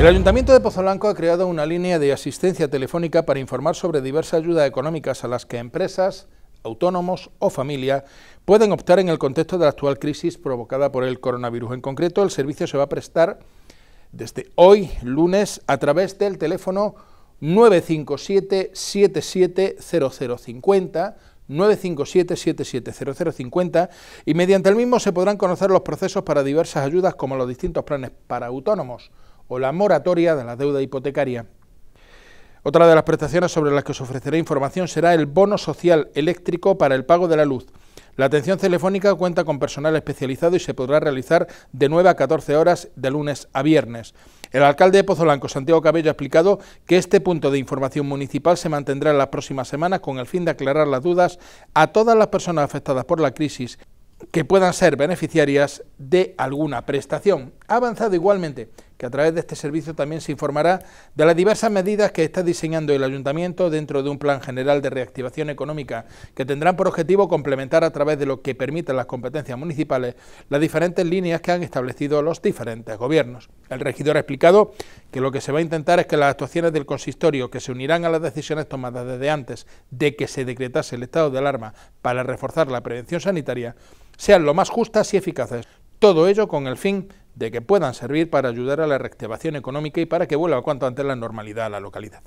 El Ayuntamiento de Blanco ha creado una línea de asistencia telefónica para informar sobre diversas ayudas económicas a las que empresas, autónomos o familias pueden optar en el contexto de la actual crisis provocada por el coronavirus. En concreto, el servicio se va a prestar desde hoy, lunes, a través del teléfono 957-770050, 957-770050 y mediante el mismo se podrán conocer los procesos para diversas ayudas como los distintos planes para autónomos, o la moratoria de la deuda hipotecaria. Otra de las prestaciones sobre las que os ofreceré información será el bono social eléctrico para el pago de la luz. La atención telefónica cuenta con personal especializado y se podrá realizar de 9 a 14 horas de lunes a viernes. El alcalde de Pozolanco, Santiago Cabello, ha explicado que este punto de información municipal se mantendrá en las próximas semanas con el fin de aclarar las dudas a todas las personas afectadas por la crisis que puedan ser beneficiarias de alguna prestación. Ha avanzado igualmente que a través de este servicio también se informará de las diversas medidas que está diseñando el Ayuntamiento dentro de un plan general de reactivación económica, que tendrán por objetivo complementar a través de lo que permiten las competencias municipales las diferentes líneas que han establecido los diferentes gobiernos. El regidor ha explicado que lo que se va a intentar es que las actuaciones del consistorio, que se unirán a las decisiones tomadas desde antes de que se decretase el estado de alarma para reforzar la prevención sanitaria, sean lo más justas y eficaces. Todo ello con el fin de que puedan servir para ayudar a la reactivación económica y para que vuelva cuanto antes la normalidad a la localidad.